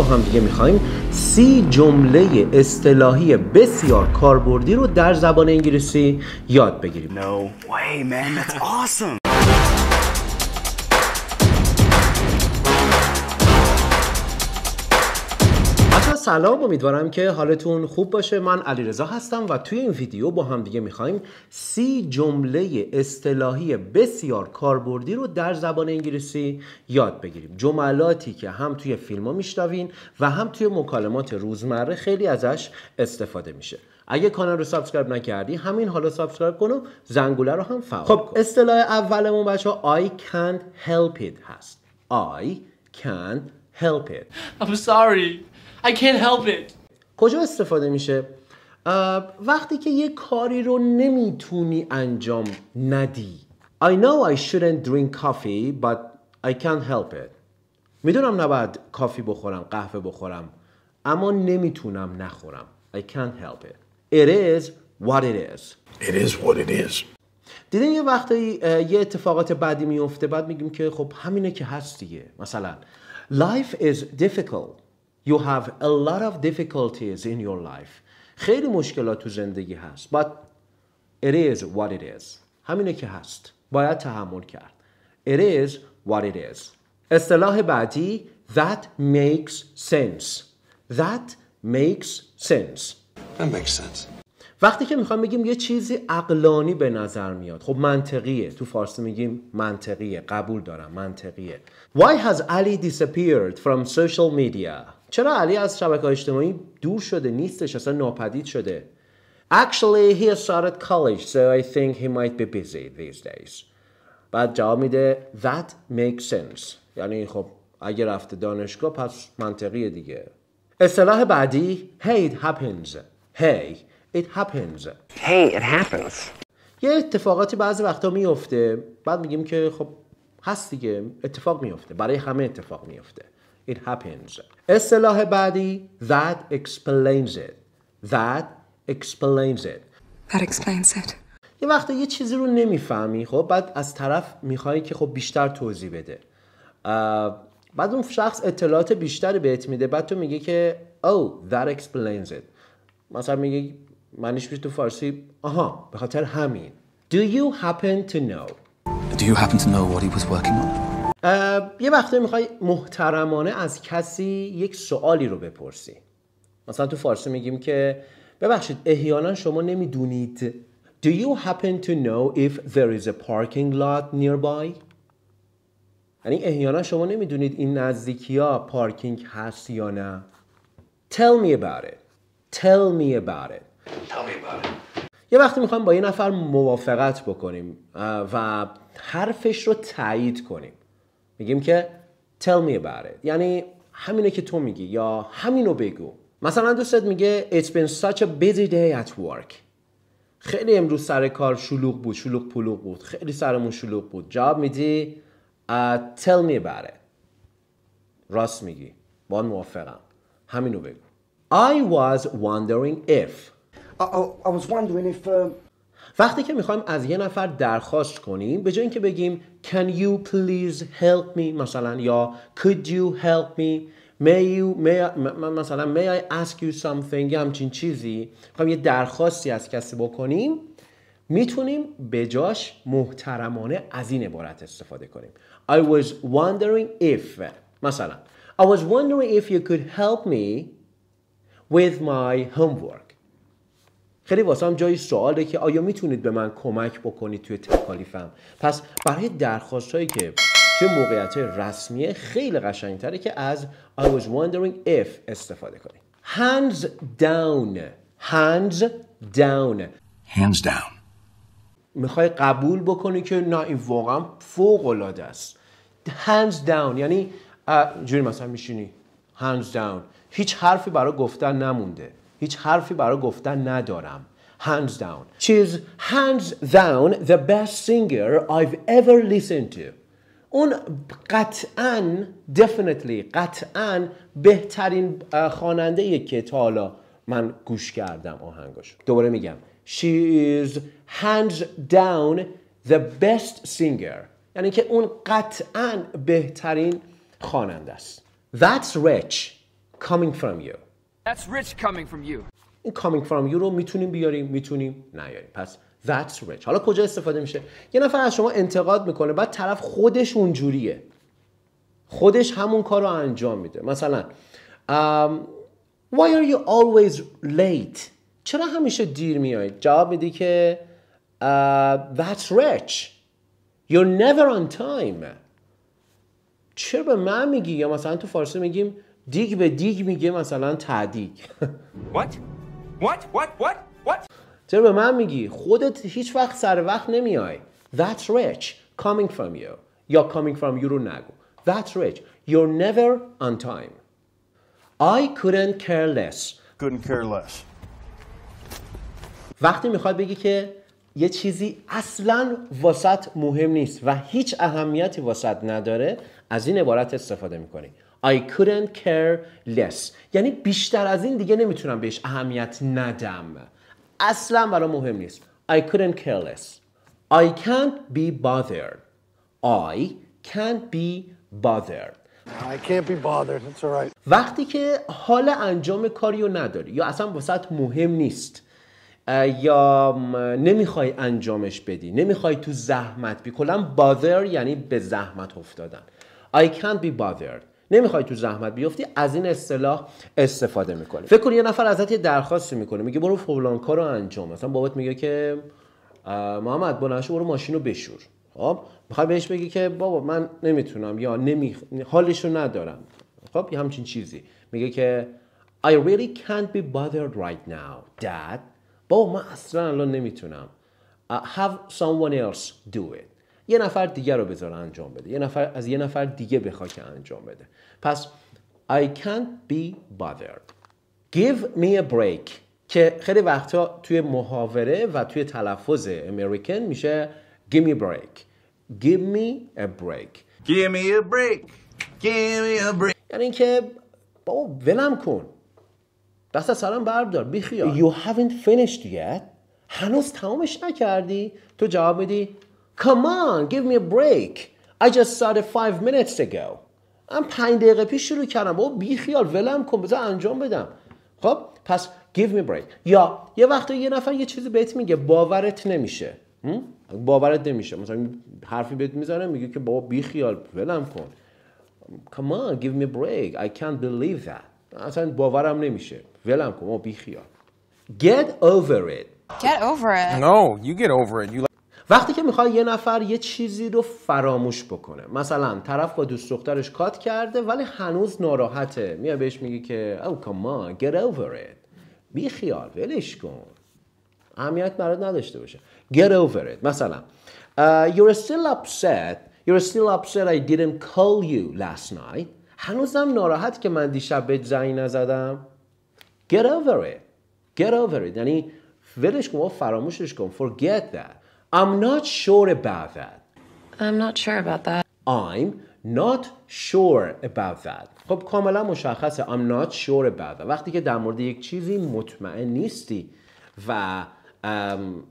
با هم دیگه میخوایم سی جمله اصطلاحی بسیار کاربردی رو در زبان انگلیسی یاد بگیریم. No way man, that's awesome. سلام امیدوارم که حالتون خوب باشه من علیرضا هستم و توی این ویدیو با هم دیگه میخوایم سی جمله اصطلاحی بسیار کاربردی رو در زبان انگلیسی یاد بگیریم جملاتی که هم توی فیلم ها میشنوین و هم توی مکالمات روزمره خیلی ازش استفاده میشه اگه کانال رو سابسکرایب نکردی همین حالا سابسکرایب کن و زنگوله رو هم فعال خب اصطلاح اولمون بچه I can't help it هست I can't help it I'm sorry I can't help it کجا استفاده میشه وقتی که یه کاری رو نمیتونی انجام ندی I know I shouldn't drink coffee but I can't help it میدونم نباید کافی بخورم قهوه بخورم اما نمیتونم نخورم I can't help it It is what it is It is what it is دیدین یه وقتی یه اتفاقات بعدی میفته بعد میگیم که خب همینه که هست دیگه مثلا Life is difficult you have a lot of difficulties in your life خیلی مشکلات تو زندگی هست but it is what it is همینه که هست باید تحمل کرد it is what it is اصطلاح بعدی that makes sense that makes sense that makes sense وقتی که میخوام بگیم یه چیزی عقلانی به نظر میاد خب منطقیه تو فارسی میگیم منطقیه قبول دارم منطقیه Why has Ali disappeared from social media? چرا علی از شبکه اجتماعی دور شده نیستش اصلا ناپدید شده Actually he started college so I think he might be busy these days بعد جواب میده that makes sense یعنی خب اگه رفته دانشگاه پس منطقیه دیگه اصطلاح بعدی hey it happens hey it happens hey it happens یه اتفاقاتی بعضی وقتا میفته بعد میگیم که خب هست دیگه اتفاق میفته برای همه اتفاق میفته it happens اصطلاح بعدی that explains it that explains it that explains it یه وقت یه چیزی رو نمیفهمی خب بعد از طرف میخوای که خب بیشتر توضیح بده بعد اون شخص اطلاعات بیشتر بهت میده بعد تو میگه که oh that explains it مثلا میگه معنیش میشه تو فارسی آها به خاطر همین do you happen to know do you happen to know what he was working on یه وقتی میخوای محترمانه از کسی یک سوالی رو بپرسی مثلا تو فارسی میگیم که ببخشید احیانا شما نمیدونید Do you happen to know if there is a parking lot nearby? یعنی احیانا شما نمیدونید این نزدیکی ها پارکینگ هست یا نه Tell me about it Tell me about it Tell me about it یه وقتی میخوایم با یه نفر موافقت بکنیم و حرفش رو تایید کنیم میگیم که tell me about it یعنی همینه که تو میگی یا همینو بگو مثلا دوستت میگه it's been such a busy day at work خیلی امروز سر کار شلوغ بود شلوغ پلوغ بود خیلی سرمون شلوغ بود جواب میدی uh, tell me about it راست میگی با موافقم همینو بگو I was wondering if I, uh, I, I was wondering if um, وقتی که میخوایم از یه نفر درخواست کنیم به جای اینکه بگیم can you please help me مثلا یا could you help me may you may I, مثلا may I ask you something یا همچین چیزی میخوایم یه درخواستی از کسی بکنیم میتونیم به جاش محترمانه از این عبارت استفاده کنیم I was wondering if مثلا I was wondering if you could help me with my homework خیلی هم جایی سواله که آیا میتونید به من کمک بکنید توی تکالیفم پس برای درخواست هایی که توی موقعیت رسمیه خیلی تره که از I was wondering if استفاده کنید hands down hands down hands down میخوای قبول بکنی که نه این واقعا فوق العاده است hands down یعنی جوری مثلا میشینی hands down هیچ حرفی برای گفتن نمونده هیچ حرفی برای گفتن ندارم hands down. She's hands down the best singer I've ever listened to. اون قطعا definitely قطعا بهترین خواننده که تا حالا من گوش کردم آهنگاش دوباره میگم She is hands down the best singer یعنی که اون قطعا بهترین خواننده است That's rich coming from you That's rich coming from you این کامینگ فرام یو رو میتونیم بیاریم میتونیم نیاریم پس that's rich حالا کجا استفاده میشه یه نفر از شما انتقاد میکنه بعد طرف خودش اونجوریه خودش همون کار رو انجام میده مثلا why are you always late چرا همیشه دیر میای جواب میدی که uh, that's rich you're never on time چرا به من میگی یا مثلا تو فارسی میگیم دیگ به دیگ میگه مثلا تعدیگ What? What? What? What? What? چرا به من میگی خودت هیچ وقت سر وقت نمیای That's rich coming from you یا coming from you رو نگو That's rich You're never on time I couldn't care less Couldn't care less وقتی میخواد بگی که یه چیزی اصلا واسط مهم نیست و هیچ اهمیتی واسط نداره از این عبارت استفاده میکنی I couldn't care less یعنی بیشتر از این دیگه نمیتونم بهش اهمیت ندم اصلا برای مهم نیست I couldn't care less I can't be bothered I can't be bothered I can't be bothered. It's all وقتی که حال انجام کاریو نداری یا اصلا وسط مهم نیست یا نمیخوای انجامش بدی نمیخوای تو زحمت بی کلا bother یعنی به زحمت افتادن I can't be bothered نمیخوای تو زحمت بیفتی از این اصطلاح استفاده میکنی فکر کن یه نفر ازت یه درخواستی میکنه میگه برو فلان کارو انجام مثلا بابات میگه که محمد با برو ماشین رو بشور خب میخوای بهش بگی که بابا من نمیتونم یا نمی حالشو ندارم خب یه همچین چیزی میگه که I really can't be bothered right now dad بابا من اصلا الان نمیتونم uh, have someone else do it یه نفر دیگه رو بذاره انجام بده یه نفر از یه نفر دیگه بخواه که انجام بده پس I can't be bothered Give me a break که خیلی وقتا توی محاوره و توی تلفظ امریکن میشه Give me a break Give me a break Give me a break Give me a break یعنی اینکه بابا ولم کن دست از سرم بردار بیخیال You haven't finished yet هنوز تمامش نکردی تو جواب میدی Come on, give me a break. I just started five minutes ago. من پنج دقیقه پیش شروع کردم بابا بی خیال ولم کن بذار انجام بدم خب پس give me break یا یه وقتی یه نفر یه چیزی بهت میگه باورت نمیشه باورت نمیشه مثلا حرفی بهت میزنه میگه که بابا بی خیال ولم کن come on give me a break I can't believe that اصلا باورم نمیشه ولم کن بابا بی خیال get over it get over it no you get over it وقتی که میخواد یه نفر یه چیزی رو فراموش بکنه مثلا طرف با دوست دخترش کات کرده ولی هنوز ناراحته میاد بهش میگه که او oh, کاما get اوور ایت بی خیال ولش کن اهمیت برات نداشته باشه get اوور ایت مثلا uh, you're still upset you're still upset I didn't call you last night هنوزم ناراحت که من دیشب به زنگ نزدم get over it get over it یعنی ولش کن و فراموشش کن forget that I'm not sure about that. I'm not sure about that. I'm not sure about that. خب کاملا مشخصه I'm not sure about that. وقتی که در مورد یک چیزی مطمئن نیستی و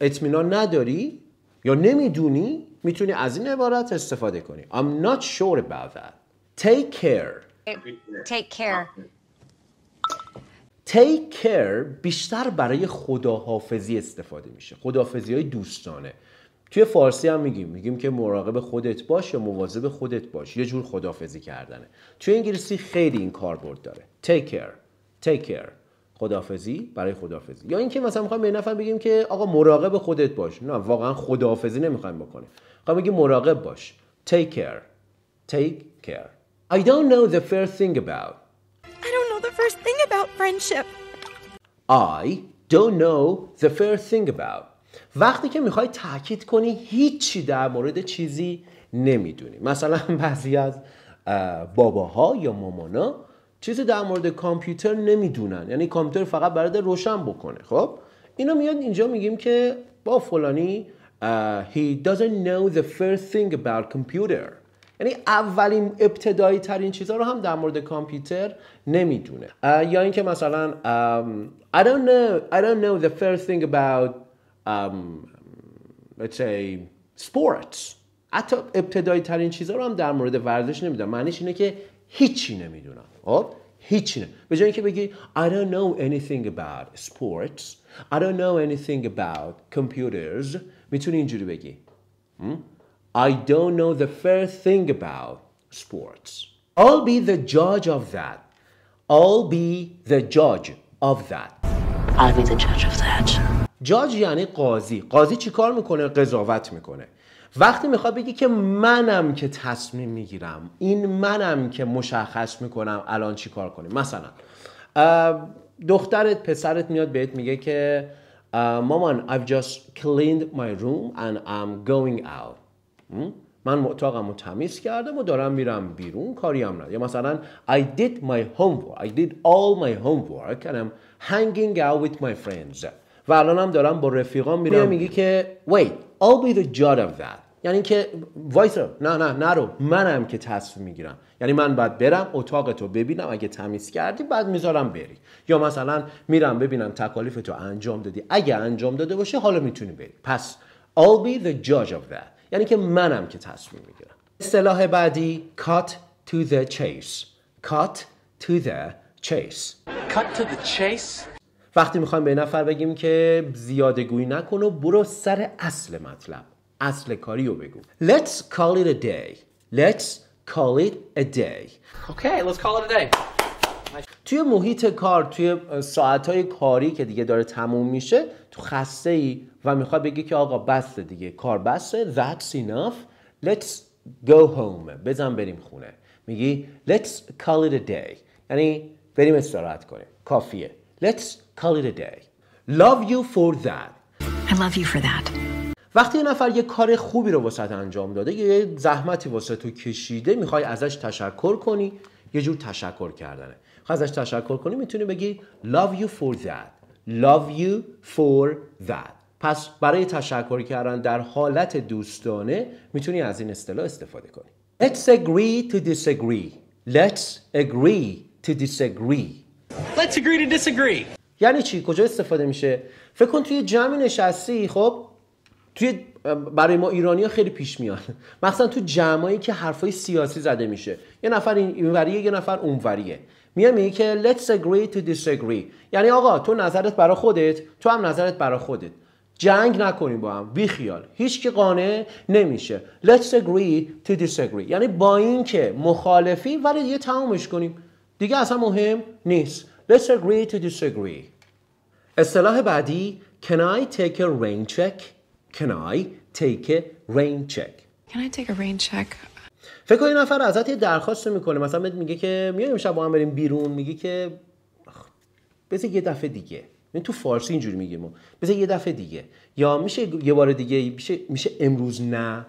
اطمینان نداری یا نمیدونی میتونی از این عبارت استفاده کنی. I'm not sure about that. Take care. Take care. Take care بیشتر برای خداحافظی استفاده میشه. خداحافظی های دوستانه. توی فارسی هم میگیم میگیم که مراقب خودت باش یا مواظب خودت باش یه جور خدافزی کردنه توی انگلیسی خیلی این کاربرد داره take care take care خدافزی برای خدافزی یا اینکه مثلا میخوایم به نفر بگیم که آقا مراقب خودت باش نه واقعا خدافزی نمیخوایم بکنیم میخوایم بگیم مراقب باش take care take care I don't know the first thing about I don't know the first thing about friendship I don't know the first thing about وقتی که میخوای تاکید کنی هیچی در مورد چیزی نمیدونی مثلا بعضی از باباها یا مامانا چیزی در مورد کامپیوتر نمیدونن یعنی کامپیوتر فقط برات روشن بکنه خب اینو میاد اینجا میگیم که با فلانی he doesn't know the first thing about computer یعنی اولین ابتدایی ترین چیزها رو هم در مورد کامپیوتر نمیدونه یا اینکه مثلا I don't know I don't know the first thing about um, let's say sports حتی ابتدایی ترین چیزها رو هم در مورد ورزش نمیدونم معنیش اینه که هیچی نمیدونم خب هیچی نه به جای اینکه بگی I don't know anything about sports I don't know anything about computers میتونی اینجوری بگی hmm? I don't know the first thing about sports I'll be the judge of that I'll be the judge of that I'll be the judge of that جاج یعنی قاضی قاضی چی کار میکنه قضاوت میکنه وقتی میخواد بگی که منم که تصمیم میگیرم این منم که مشخص میکنم الان چی کار کنیم مثلا دخترت پسرت میاد بهت میگه که مامان I've just cleaned my room and I'm going out من اتاقم رو تمیز کردم و دارم میرم بیرون هم نه یا مثلا I did my homework I did all my homework and I'm hanging out with my friends و الان هم دارم با رفیقام میرم میگی که wait I'll be the judge of that یعنی که وایس رو نه نه رو منم که تصمیم میگیرم یعنی من باید برم اتاق تو ببینم اگه تمیز کردی بعد میذارم بری یا مثلا میرم ببینم تکالیف تو انجام دادی اگه انجام داده باشه حالا میتونی بری پس I'll be the judge of that یعنی که منم که تصمیم میگیرم اصطلاح بعدی cut to the chase cut to the chase cut to the chase وقتی میخوایم به نفر بگیم که زیاده گویی نکن و برو سر اصل مطلب اصل کاری رو بگو Let's call it a day Let's call it a day Okay, let's call it a day توی محیط کار توی ساعتهای کاری که دیگه داره تموم میشه تو خسته ای و میخواد بگی که آقا بسته دیگه کار بسته That's enough Let's go home بزن بریم خونه میگی Let's call it a day یعنی بریم استراحت کنیم کافیه Let's call it a day. Love you for that. I love you for that. وقتی یه نفر یه کار خوبی رو واسط انجام داده یه زحمتی واسه تو کشیده میخوای ازش تشکر کنی یه جور تشکر کردنه ازش تشکر کنی میتونی بگی love you for that love you for that پس برای تشکر کردن در حالت دوستانه میتونی از این اصطلاح استفاده کنی Let's agree to disagree Let's agree to disagree Let's agree to disagree. یعنی چی کجا استفاده میشه فکر کن توی جمع نشستی خب توی برای ما ایرانی ها خیلی پیش میاد مثلا تو جمعایی که حرفای سیاسی زده میشه یه نفر اینوریه یه نفر اونوریه میگه میگه که let's agree to disagree یعنی آقا تو نظرت برای خودت تو هم نظرت برای خودت جنگ نکنیم با هم بی خیال هیچ که قانع نمیشه let's agree to disagree یعنی با این که مخالفی ولی یه تمامش کنیم دیگه اصلا مهم نیست Let's agree to disagree اصطلاح بعدی Can I take a rain check? Can I take a rain check? Can I take a rain check? فکر کنی نفر ازت یه درخواست میکنه مثلا میگه که میایم شب با هم بریم بیرون میگه که بذار یه دفعه دیگه یعنی تو فارسی اینجوری میگیم بذار یه دفعه دیگه یا میشه یه بار دیگه میشه, میشه امروز نه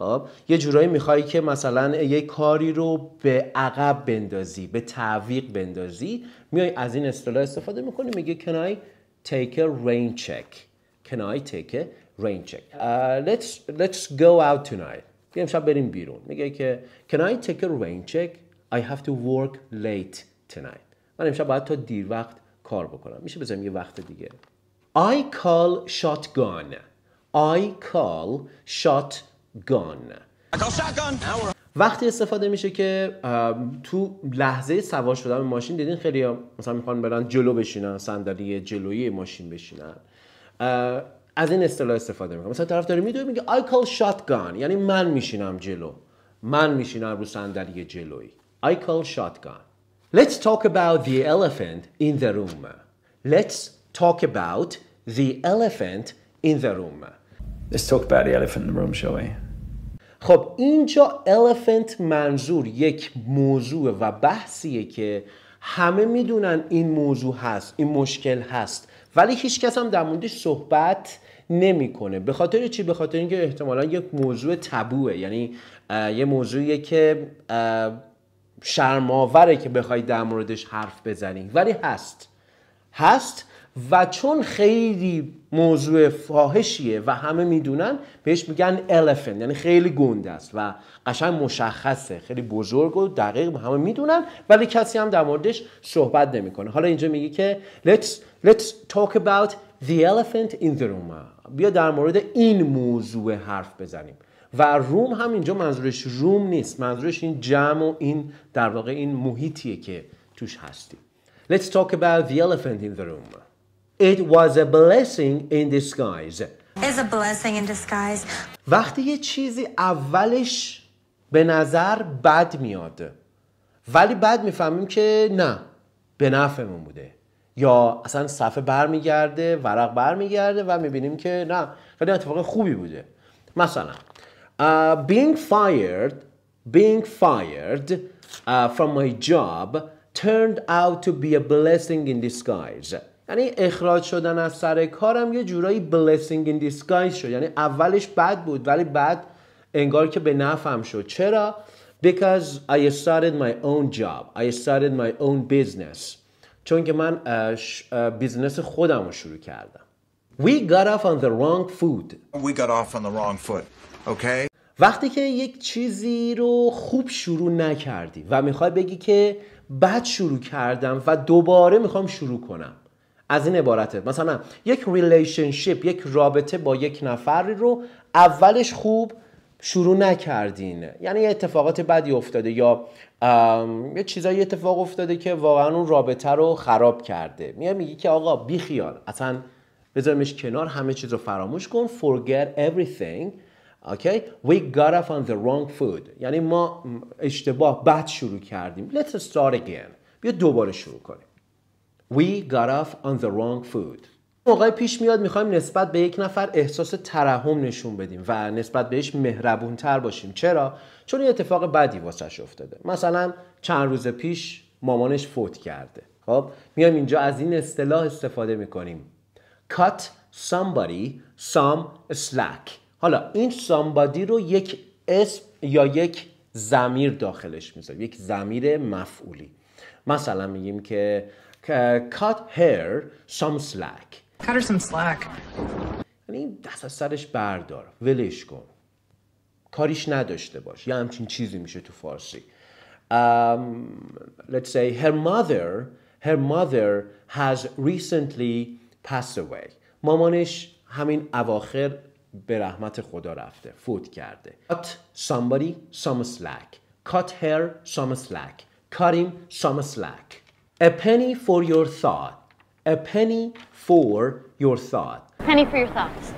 خب یه جورایی میخوای که مثلا یه کاری رو به عقب بندازی به تعویق بندازی میای از این اصطلاح استفاده میکنی میگه can I take a rain check can I take a rain check uh, let's, let's go out tonight بیا امشب بریم بیرون میگه که can I take a rain check I have to work late tonight من امشب باید تا دیر وقت کار بکنم میشه بذاریم یه وقت دیگه I call shotgun I call shotgun گان oh, وقتی استفاده میشه که تو لحظه سوار شدن ماشین دیدین خیلی مثلا میخوان برن جلو بشینن صندلی جلویی ماشین بشینن از این اصطلاح استفاده میکنم مثلا طرف داره میدوه میگه I call shotgun یعنی من میشینم جلو من میشینم رو صندلی جلویی I call shotgun Let's talk about the elephant in the room Let's talk about the elephant in the room Let's talk about the elephant in the room, shall we? خب اینجا الیفنت منظور یک موضوع و بحثیه که همه میدونن این موضوع هست این مشکل هست ولی هیچ کس هم در موردش صحبت نمیکنه به خاطر چی به خاطر اینکه احتمالا یک موضوع تبوعه یعنی یه موضوعیه که شرماوره که بخوای در موردش حرف بزنی ولی هست هست و چون خیلی موضوع فاحشیه و همه میدونن بهش میگن الفن یعنی خیلی گنده است و قشنگ مشخصه خیلی بزرگ و دقیق همه میدونن ولی کسی هم در موردش صحبت نمیکنه حالا اینجا میگه که let's let's talk about the elephant in the room بیا در مورد این موضوع حرف بزنیم و روم هم اینجا منظورش روم نیست منظورش این جمع و این در واقع این محیطیه که توش هستیم Let's talk about the elephant in the room. It was a blessing in disguise. وقتی یه چیزی اولش به نظر بد میاد ولی بعد میفهمیم که نه به نفعمون بوده یا اصلا صفحه برمیگرده ورق برمیگرده و میبینیم که نه خیلی اتفاق خوبی بوده مثلا being fired being fired from my job turned out to be a blessing in disguise یعنی اخراج شدن از سر کارم یه جورایی blessing in disguise شد یعنی اولش بد بود ولی بعد انگار که به نفعم شد چرا because I started my own job I started my own business چون که من بیزنس خودم رو شروع کردم We got off on the wrong foot We got off on the wrong foot okay وقتی که یک چیزی رو خوب شروع نکردی و میخوای بگی که بد شروع کردم و دوباره میخوام شروع کنم از این عبارته مثلا یک ریلیشنشیپ یک رابطه با یک نفری رو اولش خوب شروع نکردین یعنی یه اتفاقات بدی افتاده یا یه چیزایی اتفاق افتاده که واقعا اون رابطه رو خراب کرده میگه میگی که آقا بیخیال اصلا بذارمش کنار همه چیز رو فراموش کن forget everything okay we got off on the wrong foot یعنی ما اشتباه بد شروع کردیم let's start again بیا دوباره شروع کنیم We got off on the wrong foot. موقع پیش میاد میخوایم نسبت به یک نفر احساس ترحم نشون بدیم و نسبت بهش مهربون تر باشیم چرا؟ چون یه اتفاق بدی واسش افتاده مثلا چند روز پیش مامانش فوت کرده خب میام اینجا از این اصطلاح استفاده میکنیم cut somebody some slack حالا این somebody رو یک اسم یا یک زمیر داخلش میذاریم یک زمیر مفعولی مثلا میگیم که cut her some slack cut her some slack یعنی دست از سرش بردار ولش کن کاریش نداشته باش یا همچین چیزی میشه تو فارسی um, let's say her mother her mother has recently passed away مامانش همین اواخر به رحمت خدا رفته فوت کرده cut somebody some slack cut her some slack cut him some slack A penny for your thought. A penny for your thought. thoughts.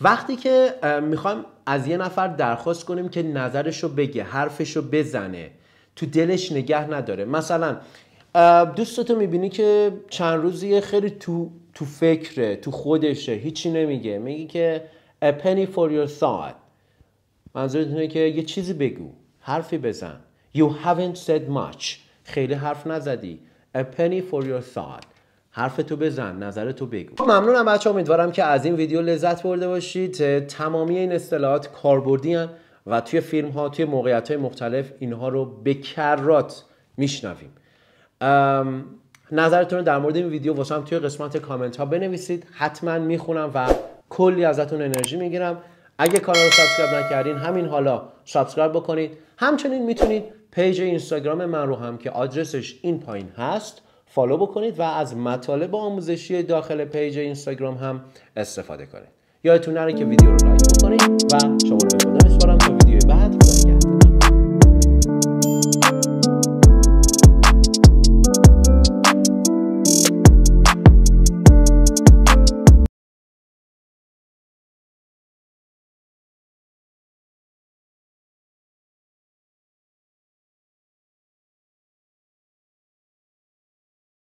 وقتی که میخوایم از یه نفر درخواست کنیم که نظرشو بگه حرفشو رو بزنه تو دلش نگه نداره مثلا دوستتو میبینی که چند روزیه خیلی تو تو فکره تو خودشه هیچی نمیگه میگی که a penny for your thought منظورتونه که یه چیزی بگو حرفی بزن you haven't said much خیلی حرف نزدی a penny for your thought حرف تو بزن نظر تو بگو خب، ممنونم بچه امیدوارم که از این ویدیو لذت برده باشید تمامی این اصطلاحات کاربردی و توی فیلم ها توی موقعیت های مختلف اینها رو به کرات میشنویم نظرتون در مورد این ویدیو واسه توی قسمت کامنت ها بنویسید حتما میخونم و کلی ازتون انرژی میگیرم اگه کانال رو سابسکرایب نکردین همین حالا سابسکرایب بکنید همچنین میتونید پیج اینستاگرام من رو هم که آدرسش این پایین هست فالو بکنید و از مطالب آموزشی داخل پیج اینستاگرام هم استفاده کنید یادتون نره که ویدیو رو لایک بکنید و شما رو